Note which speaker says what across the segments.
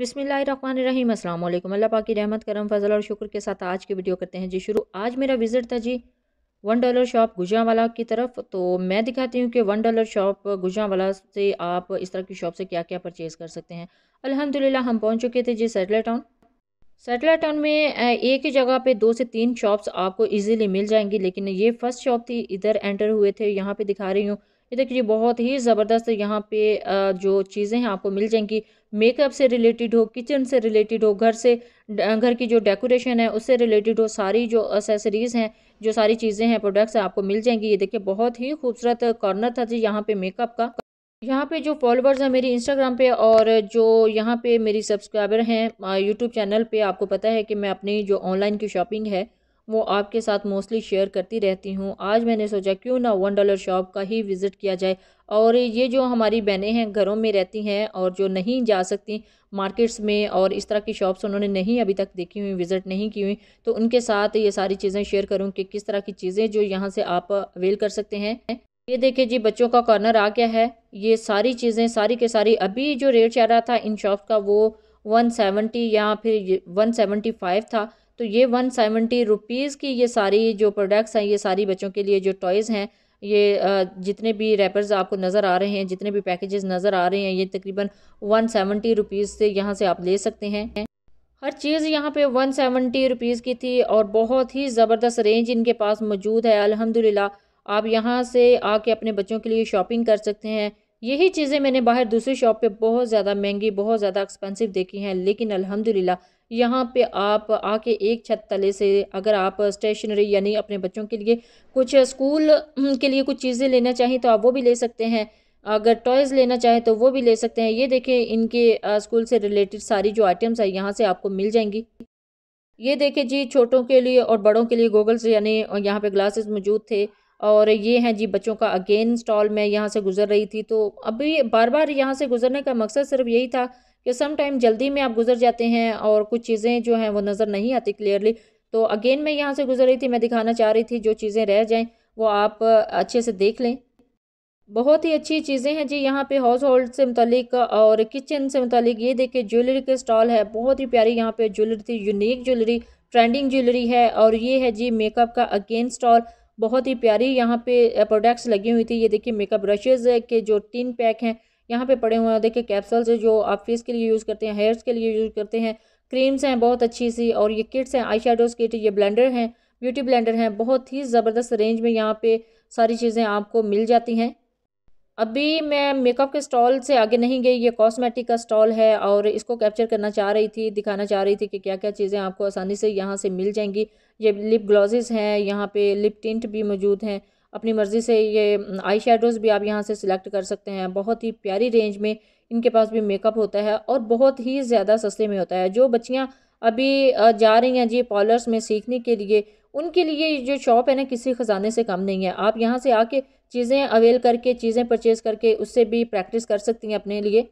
Speaker 1: बिसमीम अल्लाम अल्लाह पाक की रहमत करम फजल और शुक्र के साथ आज की वीडियो करते हैं जी शुरू आज मेरा विज़िट था जी वन डॉलर शॉप वाला की तरफ तो मैं दिखाती हूँ कि वन डॉलर शॉप वाला से आप इस तरह की शॉप से क्या क्या परचेज़ कर सकते हैं अल्हम्दुलिल्लाह हम पहुँच चुके थे जी सेटलर टाउन सेटलर टाउन में एक ही जगह पे दो से तीन शॉप्स आपको इजीली मिल जाएंगी लेकिन ये फर्स्ट शॉप थी इधर एंटर हुए थे यहाँ पे दिखा रही हूँ ये देखिए बहुत ही ज़बरदस्त यहाँ पे जो चीज़ें हैं आपको मिल जाएंगी मेकअप से रिलेटेड हो किचन से रिलेटेड हो घर से घर की जो डेकोरेशन है उससे रिलेटेड हो सारी जो असेसरीज हैं जो सारी चीज़ें हैं प्रोडक्ट्स हैं आपको मिल जाएंगी ये देखिए बहुत ही खूबसूरत कॉर्नर था जी यहाँ पर मेकअप का यहाँ पे जो फॉलोअर्स हैं मेरी इंस्टाग्राम पे और जो यहाँ पे मेरी सब्सक्राइबर हैं यूट्यूब चैनल पे आपको पता है कि मैं अपनी जो ऑनलाइन की शॉपिंग है वो आपके साथ मोस्टली शेयर करती रहती हूँ आज मैंने सोचा क्यों ना वन डॉलर शॉप का ही विज़िट किया जाए और ये जो हमारी बहनें हैं घरों में रहती हैं और जो नहीं जा सकती मार्केट्स में और इस तरह की शॉप्स उन्होंने नहीं अभी तक देखी हुई विज़िट नहीं की हुई तो उनके साथ ये सारी चीज़ें शेयर करूँ कि किस तरह की चीज़ें जो यहाँ से आप अवेल कर सकते हैं ये देखिए जी बच्चों का कॉर्नर आ गया है ये सारी चीज़ें सारी के सारी अभी जो रेट चल रहा था इन शॉप का वो वन सेवेंटी या फिर वन सेवेंटी फाइव था तो ये वन सेवेंटी रुपीज़ की ये सारी जो प्रोडक्ट्स हैं ये सारी बच्चों के लिए जो टॉयज़ हैं ये जितने भी रैपर्स आपको नज़र आ रहे हैं जितने भी पैकेजेस नज़र आ रहे हैं ये तकरीबन वन सेवेंटी रुपीज़ से यहाँ से आप ले सकते हैं हर चीज़ यहाँ पे वन सेवेंटी रुपीज़ की थी और बहुत ही ज़बरदस्त रेंज इनके पास मौजूद है अल्हम्दुलिल्लाह आप यहाँ से आके अपने बच्चों के लिए शॉपिंग कर सकते हैं यही चीज़ें मैंने बाहर दूसरी शॉप पर बहुत ज़्यादा महंगी बहुत ज़्यादा एक्सपेंसिव देखी हैं लेकिन अल्हम्दुलिल्लाह यहाँ पे आप आके एक छत तले से अगर आप स्टेशनरी यानी अपने बच्चों के लिए कुछ स्कूल हम्म, के लिए कुछ चीज़ें लेना चाहें तो आप वो भी ले सकते हैं अगर टॉयज़ लेना चाहें तो वो भी ले सकते हैं ये देखें इनके स्कूल से रिलेटेड सारी जो आइटम्स है यहाँ से आपको मिल जाएंगी ये देखें जी छोटों के लिए और बड़ों के लिए गूगल्स यानी यहाँ पे ग्लासेस मौजूद थे और ये हैं जी बच्चों का अगेन स्टॉल मैं यहाँ से गुजर रही थी तो अभी बार बार यहाँ से गुजरने का मकसद सिर्फ यही था कि सम टाइम जल्दी में आप गुजर जाते हैं और कुछ चीज़ें जो हैं वो नज़र नहीं आती क्लियरली तो अगेन मैं यहाँ से गुजर रही थी मैं दिखाना चाह रही थी जो चीज़ें रह जाएँ वो आप अच्छे से देख लें बहुत ही अच्छी चीज़ें हैं जी यहाँ पे हाउस होल्ड से मुतलिक और किचन से मुतलिक ये देखिए ज्वेलरी के स्टॉल है बहुत ही प्यारी यहाँ पे ज्वेलरी थी यूनिक ज्वेलरी ट्रेंडिंग ज्वेलरी है और ये है जी मेकअप का अगेन स्टॉल बहुत ही प्यारी यहाँ पे प्रोडक्ट्स लगी हुई थी ये देखिए मेकअप ब्रशेज़ के जो तीन पैक हैं यहाँ पे पड़े हुए हैं देखिए है जो आप फेस के लिए यूज़ करते हैं हेयर्स के लिए यूज़ करते हैं क्रीम्स हैं बहुत अच्छी सी और ये किट्स हैं आई शेडोज़ किट ये ब्लेंडर हैं ब्यूटी ब्लेंडर हैं बहुत ही ज़बरदस्त रेंज में यहाँ पर सारी चीज़ें आपको मिल जाती हैं अभी मैं मेकअप के स्टॉल से आगे नहीं गई ये कॉस्मेटिक का स्टॉल है और इसको कैप्चर करना चाह रही थी दिखाना चाह रही थी कि क्या क्या चीज़ें आपको आसानी से यहाँ से मिल जाएंगी ये लिप ग्लॉजेस हैं यहाँ पे लिप टिंट भी मौजूद हैं अपनी मर्ज़ी से ये आई शेडोज़ भी आप यहाँ से सिलेक्ट कर सकते हैं बहुत ही प्यारी रेंज में इनके पास भी मेकअप होता है और बहुत ही ज़्यादा सस्ते में होता है जो बच्चियाँ अभी जा रही हैं जी पार्लर्स में सीखने के लिए उनके लिए जो शॉप है ना किसी ख़जाने से कम नहीं है आप यहाँ से आके चीज़ें अवेल करके चीज़ें परचेज़ करके उससे भी प्रैक्टिस कर सकती हैं अपने लिए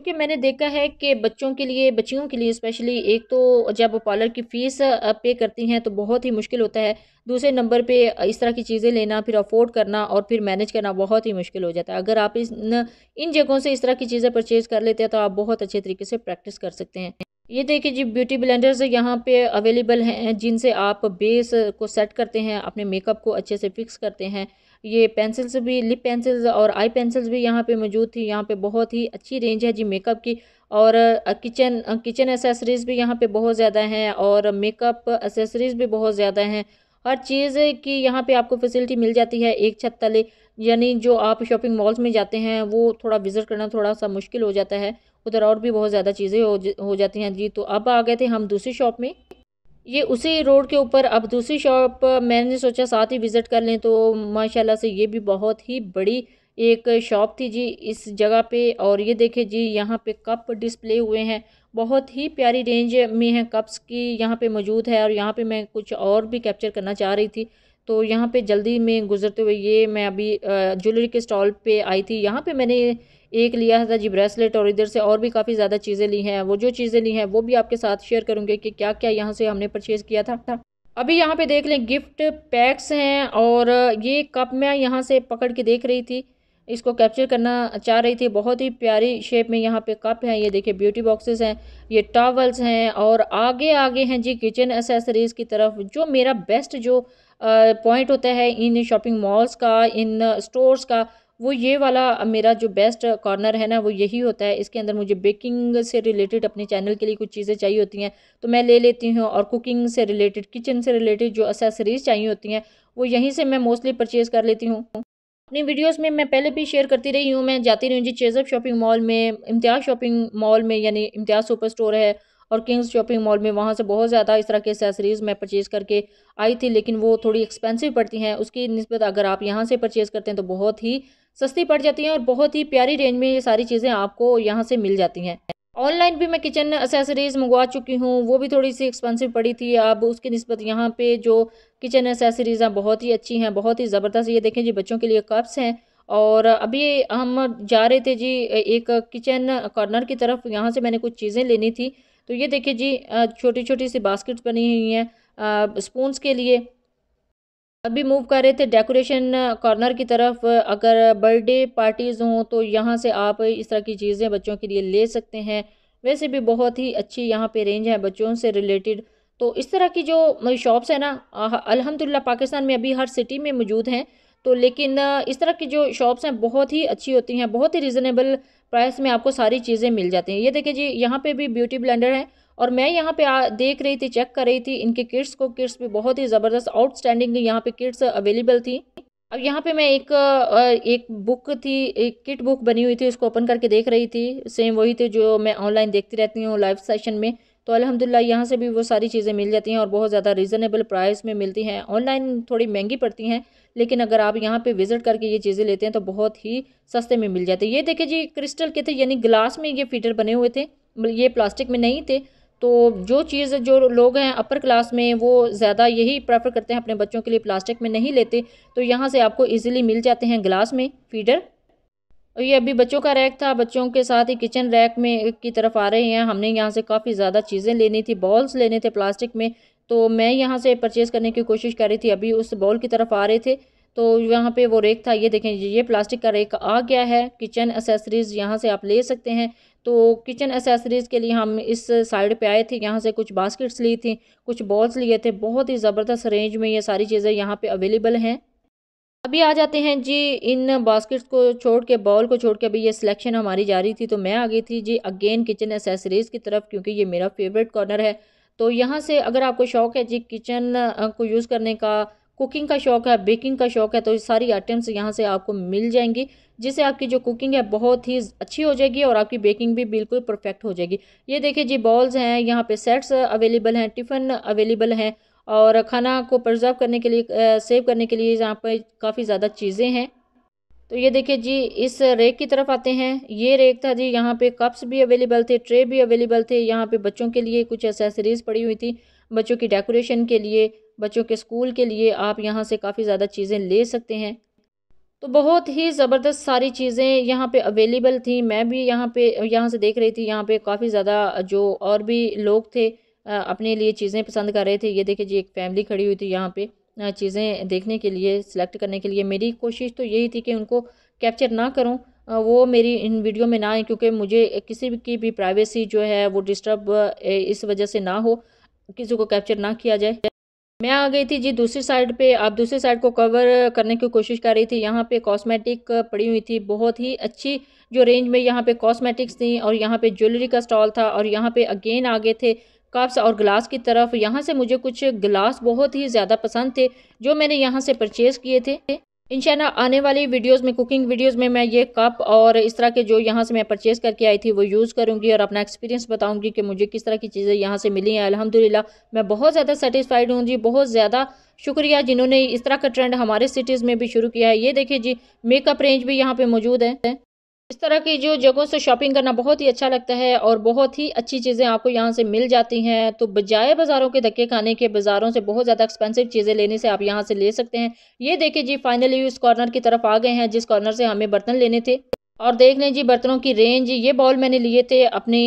Speaker 1: क्योंकि मैंने देखा है कि बच्चों के लिए बच्चियों के लिए स्पेशली एक तो जब पार्लर की फ़ीस पे करती हैं तो बहुत ही मुश्किल होता है दूसरे नंबर पे इस तरह की चीज़ें लेना फिर अफोर्ड करना और फिर मैनेज करना बहुत ही मुश्किल हो जाता है अगर आप इस इन जगहों से इस तरह की चीज़ें परचेज़ कर लेते हैं तो आप बहुत अच्छे तरीके से प्रैक्टिस कर सकते हैं ये देखिए जी ब्यूटी ब्लेंडर्स यहाँ पे अवेलेबल हैं जिनसे आप बेस को सेट करते हैं अपने मेकअप को अच्छे से फिक्स करते हैं ये पेंसिल्स भी लिप पेंसिल्स और आई पेंसिल्स भी यहाँ पे मौजूद थी यहाँ पे बहुत ही अच्छी रेंज है जी मेकअप की और किचन किचन एसेसरीज़ भी यहाँ पे बहुत ज़्यादा हैं और मेकअप एसेसरीज़ भी बहुत ज़्यादा हैं हर चीज़ की यहाँ पे आपको फैसिलिटी मिल जाती है एक छत तले यानी जो आप शॉपिंग मॉल्स में जाते हैं वो थोड़ा विज़िट करना थोड़ा सा मुश्किल हो जाता है उधर और भी बहुत ज़्यादा चीज़ें हो, हो जाती हैं जी तो अब आ गए थे हम दूसरी शॉप में ये उसी रोड के ऊपर अब दूसरी शॉप मैंने सोचा साथ ही विज़िट कर लें तो माशाल्लाह से ये भी बहुत ही बड़ी एक शॉप थी जी इस जगह पे और ये देखे जी यहाँ पे कप डिस्प्ले हुए हैं बहुत ही प्यारी रेंज में है कप्स की यहाँ पे मौजूद है और यहाँ पे मैं कुछ और भी कैप्चर करना चाह रही थी तो यहाँ पे जल्दी में गुजरते हुए ये मैं अभी ज्वेलरी के स्टॉल पे आई थी यहाँ पे मैंने एक लिया था जी ब्रेसलेट और इधर से और भी काफ़ी ज़्यादा चीज़ें ली हैं वो जो चीज़ें ली हैं वो भी आपके साथ शेयर करूँगी कि क्या क्या यहाँ से हमने परचेज़ किया था, था। अभी यहाँ पर देख लें गिफ्ट पैक्स हैं और ये कप मैं यहाँ से पकड़ के देख रही थी इसको कैप्चर करना चाह रही थी बहुत ही प्यारी शेप में यहाँ पे कप हैं ये देखिए ब्यूटी बॉक्सेस हैं ये टॉवल्स हैं और आगे आगे हैं जी किचन एसेसरीज़ की तरफ जो मेरा बेस्ट जो पॉइंट होता है इन शॉपिंग मॉल्स का इन स्टोर्स का वो ये वाला मेरा जो बेस्ट कॉर्नर है ना वो यही होता है इसके अंदर मुझे बेकिंग से रिलेटेड अपने चैनल के लिए कुछ चीज़ें चाहिए होती हैं तो मैं ले लेती हूँ और कुकिंग से रिलेटेड किचन से रिलेटेड जो असेसरीज़ चाहिए होती हैं वो यहीं से मैं मोस्टली परचेज़ कर लेती हूँ अपनी वीडियोस में मैं पहले भी शेयर करती रही हूँ मैं जाती रही हूँ जी चेजअप शॉपिंग मॉल में इम्तियाज़ शॉपिंग मॉल में यानी इम्तियाज़ सुपर स्टोर है और किंग्स शॉपिंग मॉल में वहाँ से बहुत ज़्यादा इस तरह के एक्सेसरीज़ मैं परचेज़ करके आई थी लेकिन वो थोड़ी एक्सपेंसिव पड़ती हैं उसकी नस्बत अगर आप यहाँ से परचेज़ करते हैं तो बहुत ही सस्ती पड़ जाती हैं और बहुत ही प्यारी रेंज में ये सारी चीज़ें आपको यहाँ से मिल जाती हैं ऑनलाइन भी मैं किचन एसेसरीज़ मंगवा चुकी हूँ वो भी थोड़ी सी एक्सपेंसिव पड़ी थी अब उसकी नस्बत यहाँ पे जो किचन एसेसरीज़ हैं बहुत ही अच्छी हैं बहुत ही ज़बरदस्त ये देखें जी बच्चों के लिए कप्स हैं और अभी हम जा रहे थे जी एक किचन कॉर्नर की तरफ यहाँ से मैंने कुछ चीज़ें लेनी थी तो ये देखिए जी छोटी छोटी सी बास्केट बनी हुई हैं स्पूंस के लिए अभी मूव कर रहे थे डेकोरेशन कॉर्नर की तरफ अगर बर्थडे पार्टीज़ हों तो यहाँ से आप इस तरह की चीज़ें बच्चों के लिए ले सकते हैं वैसे भी बहुत ही अच्छी यहाँ पे रेंज है बच्चों से रिलेटेड तो इस तरह की जो शॉप्स है ना अल्हम्दुलिल्लाह पाकिस्तान में अभी हर सिटी में मौजूद हैं तो लेकिन इस तरह की जो शॉप्स हैं बहुत ही अच्छी होती हैं बहुत ही रिजनेबल प्राइस में आपको सारी चीज़ें मिल जाती हैं ये देखिए जी यहाँ पे भी ब्यूटी ब्लेंडर है और मैं यहाँ पे आ, देख रही थी चेक कर रही थी इनके किट्स को किट्स भी बहुत ही ज़बरदस्त आउटस्टैंडिंग यहाँ पे किट्स अवेलेबल थी अब यहाँ पे मैं एक एक बुक थी एक किट बुक बनी हुई थी उसको ओपन करके देख रही थी सेम वही थी जो मैं ऑनलाइन देखती रहती हूँ लाइव सेशन में तो अलहमदिल्ला यहाँ से भी वो सारी चीज़ें मिल जाती हैं और बहुत ज़्यादा रिजनेबल प्राइस में मिलती हैं ऑनलाइन थोड़ी महंगी पड़ती हैं लेकिन अगर आप यहाँ पे विज़िट करके ये चीज़ें लेते हैं तो बहुत ही सस्ते में मिल जाती है ये देखिए जी क्रिस्टल के थे यानी ग्लास में ये फीटर बने हुए थे ये प्लास्टिक में नहीं थे तो जो चीज़ जो लोग हैं अपर क्लास में वो ज़्यादा यही प्रेफर करते हैं अपने बच्चों के लिए प्लास्टिक में नहीं लेते तो यहाँ से आपको इजीली मिल जाते हैं ग्लास में फीडर और ये अभी बच्चों का रैक था बच्चों के साथ ही किचन रैक में की तरफ आ रहे हैं हमने यहाँ से काफ़ी ज़्यादा चीज़ें लेनी थी बॉल्स लेने थे प्लास्टिक में तो मैं यहाँ से परचेज़ करने की कोशिश कर रही थी अभी उस बॉल की तरफ आ रहे थे तो यहाँ पे वो रेक था ये देखें ये प्लास्टिक का रेक आ गया है किचन एसेसरीज़ यहाँ से आप ले सकते हैं तो किचन एसेसरीज़ के लिए हम इस साइड पे आए थे यहाँ से कुछ बास्केट्स ली थी कुछ बॉल्स लिए थे बहुत ही ज़बरदस्त रेंज में ये सारी चीज़ें यहाँ पे अवेलेबल हैं अभी आ जाते हैं जी इन बास्केट्स को छोड़ के बॉल को छोड़ के अभी ये सिलेक्शन हमारी जा रही थी तो मैं आ गई थी जी अगेन किचन एसेसरीज़ की तरफ क्योंकि ये मेरा फेवरेट कॉर्नर है तो यहाँ से अगर आपको शौक़ है जी किचन को यूज़ करने का कुकिंग का शौक़ है बेकिंग का शौक़ है तो ये सारी आइटम्स यहाँ से आपको मिल जाएंगी जिससे आपकी जो कुकिंग है बहुत ही अच्छी हो जाएगी और आपकी बेकिंग भी बिल्कुल परफेक्ट हो जाएगी ये देखिए जी बॉल्स हैं यहाँ पे सेट्स अवेलेबल हैं टिफ़न अवेलेबल हैं और खाना को प्रिजर्व करने के लिए सेव करने के लिए यहाँ पर काफ़ी ज़्यादा चीज़ें हैं तो ये देखिए जी इस रेक की तरफ आते हैं ये रेक था जी यहाँ पे कप्स भी अवेलेबल थे ट्रे भी अवेलेबल थे यहाँ पे बच्चों के लिए कुछ एसेसरीज़ पड़ी हुई थी बच्चों की डेकोरेशन के लिए बच्चों के स्कूल के लिए आप यहाँ से काफ़ी ज़्यादा चीज़ें ले सकते हैं तो बहुत ही ज़बरदस्त सारी चीज़ें यहाँ पे अवेलेबल थी मैं भी यहाँ पे यहाँ से देख रही थी यहाँ पे काफ़ी ज़्यादा जो और भी लोग थे अपने लिए चीज़ें पसंद कर रहे थे ये देखे जी एक फैमिली खड़ी हुई थी यहाँ पे चीज़ें देखने के लिए सिलेक्ट करने के लिए मेरी कोशिश तो यही थी कि उनको कैप्चर ना करूँ वो मेरी इन वीडियो में ना आए क्योंकि मुझे किसी की भी प्राइवेसी जो है वो डिस्टर्ब इस वजह से ना हो किसी को कैप्चर ना किया जाए मैं आ गई थी जी दूसरी साइड पे आप दूसरी साइड को कवर करने की कोशिश कर रही थी यहाँ पे कॉस्मेटिक पड़ी हुई थी बहुत ही अच्छी जो रेंज में यहाँ पे कॉस्मेटिक्स थी और यहाँ पे ज्वेलरी का स्टॉल था और यहाँ पे अगेन आ गए थे कप्स और ग्लास की तरफ यहाँ से मुझे कुछ ग्लास बहुत ही ज़्यादा पसंद थे जो मैंने यहाँ से परचेज़ किए थे इन आने वाली वीडियोस में कुकिंग वीडियोस में मैं ये कप और इस तरह के जो यहाँ से मैं परचेज़ करके आई थी वो यूज़ करूँगी और अपना एक्सपीरियंस बताऊँगी कि मुझे किस तरह की चीज़ें यहाँ से मिली हैं अल्हम्दुलिल्लाह मैं बहुत ज़्यादा सेटिस्फाइड हूँ जी बहुत ज़्यादा शुक्रिया जिन्होंने इस तरह का ट्रेंड हमारे सिटीज़ में भी शुरू किया है ये देखिए जी मेकअप रेंज भी यहाँ पर मौजूद है इस तरह की जो जगहों से शॉपिंग करना बहुत ही अच्छा लगता है और बहुत ही अच्छी चीज़ें आपको यहाँ से मिल जाती हैं तो बजाय बाज़ारों के धक्के खाने के बाज़ारों से बहुत ज़्यादा एक्सपेंसिव चीज़ें लेने से आप यहाँ से ले सकते हैं ये देखिए जी फाइनली उस कॉर्नर की तरफ आ गए हैं जिस कॉर्नर से हमें बर्तन लेने थे और देख लें जी बर्तनों की रेंज ये बॉल मैंने लिए थे अपनी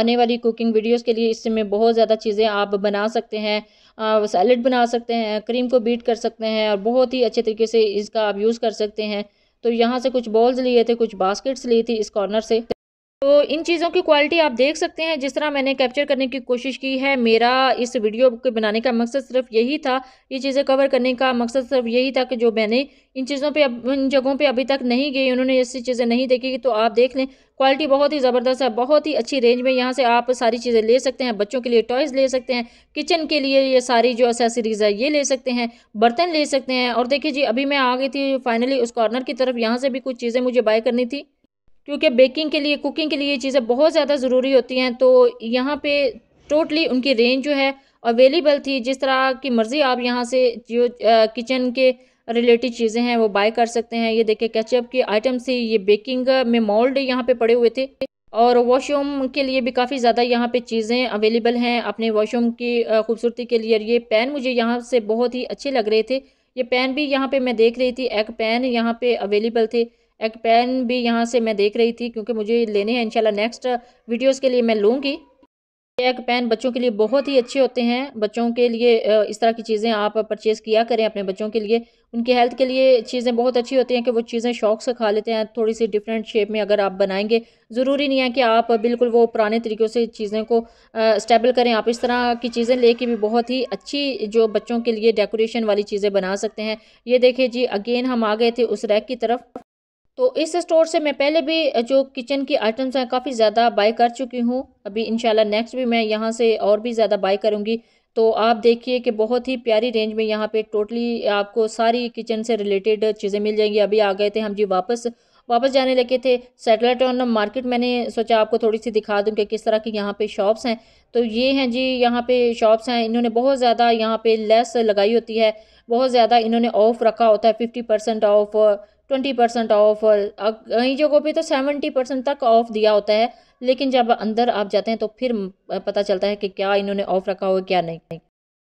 Speaker 1: आने वाली कुकिंग वीडियोस के लिए इससे में बहुत ज़्यादा चीज़ें आप बना सकते हैं सैलड बना सकते हैं क्रीम को बीट कर सकते हैं और बहुत ही अच्छे तरीके से इसका आप यूज़ कर सकते हैं तो यहाँ से कुछ बॉल्स लिए थे कुछ बास्केट्स ली थी इस कॉर्नर से तो इन चीज़ों की क्वालिटी आप देख सकते हैं जिस तरह मैंने कैप्चर करने की कोशिश की है मेरा इस वीडियो के बनाने का मकसद सिर्फ यही था ये चीज़ें कवर करने का मकसद सिर्फ यही था कि जो मैंने इन चीज़ों पे अब इन जगहों पे अभी तक नहीं गई उन्होंने ऐसी चीज़ें नहीं देखी तो आप देख लें क्वालिटी बहुत ही ज़बरदस्त है बहुत ही अच्छी रेंज में यहाँ से आप सारी चीज़ें ले सकते हैं बच्चों के लिए टॉयज़ ले सकते हैं किचन के लिए ये सारी जो असेसरीज़ है ये ले सकते हैं बर्तन ले सकते हैं और देखिए जी अभी मैं आ गई थी फाइनली उस कॉर्नर की तरफ यहाँ से भी कुछ चीज़ें मुझे बाय करनी थी क्योंकि बेकिंग के लिए कुकिंग के लिए ये चीज़ें बहुत ज़्यादा ज़रूरी होती हैं तो यहाँ पे टोटली उनकी रेंज जो है अवेलेबल थी जिस तरह की मर्ज़ी आप यहाँ से जो किचन के रिलेटेड चीज़ें हैं वो बाय कर सकते हैं ये देखिए कैचअप की आइटम्स थी ये बेकिंग में मोल्ड यहाँ पे पड़े हुए थे और वॉशरूम के लिए भी काफ़ी ज़्यादा यहाँ पे चीज़ें अवेलेबल हैं अपने वॉशरूम की खूबसूरती के लिए ये पेन मुझे यहाँ से बहुत ही अच्छे लग रहे थे ये पेन भी यहाँ पे मैं देख रही थी एक पेन यहाँ पे अवेलेबल थे एक पेन भी यहाँ से मैं देख रही थी क्योंकि मुझे लेने हैं इंशाल्लाह नेक्स्ट वीडियोस के लिए मैं लूँगी एक पेन बच्चों के लिए बहुत ही अच्छे होते हैं बच्चों के लिए इस तरह की चीज़ें आप परचेज़ किया करें अपने बच्चों के लिए उनकी हेल्थ के लिए चीज़ें बहुत अच्छी होती हैं कि वो चीज़ें शौक से खा लेते हैं थोड़ी सी डिफरेंट शेप में अगर आप बनाएंगे ज़रूरी नहीं है कि आप बिल्कुल वो पुराने तरीक़ों से चीज़ें को स्टेबल करें आप इस तरह की चीज़ें ले भी बहुत ही अच्छी जो बच्चों के लिए डेकोरेशन वाली चीज़ें बना सकते हैं ये देखिए जी अगेन हम आ गए थे उस रैक की तरफ तो इस स्टोर से मैं पहले भी जो किचन की आइटम्स हैं काफ़ी ज़्यादा बाई कर चुकी हूँ अभी इंशाल्लाह नेक्स्ट भी मैं यहाँ से और भी ज़्यादा बाई करूँगी तो आप देखिए कि बहुत ही प्यारी रेंज में यहाँ पे टोटली आपको सारी किचन से रिलेटेड चीज़ें मिल जाएंगी अभी आ गए थे हम जी वापस वापस जाने लगे थे सेटेलाइट ऑन मार्केट मैंने सोचा आपको थोड़ी सी दिखा दूँ कि किस तरह की यहाँ पे शॉप्स हैं तो ये हैं जी यहाँ पे शॉप्स हैं इन्होंने बहुत ज़्यादा यहाँ पे लेस लगाई होती है बहुत ज़्यादा इन्होंने ऑफ़ रखा होता है fifty percent off twenty percent off कई जगहों पे तो सेवेंटी परसेंट तक ऑफ दिया होता है लेकिन जब अंदर आप जाते हैं तो फिर पता चलता है कि क्या इन्होंने ऑफ रखा हो क्या नहीं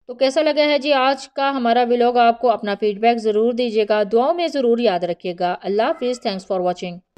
Speaker 1: तो कैसा लगा है जी आज का हमारा विलॉग आपको अपना फीडबैक ज़रूर दीजिएगा दुआओं में ज़रूर याद रखिएगा अल्लाह हाफिज़ थैंक्स फॉर वॉचिंग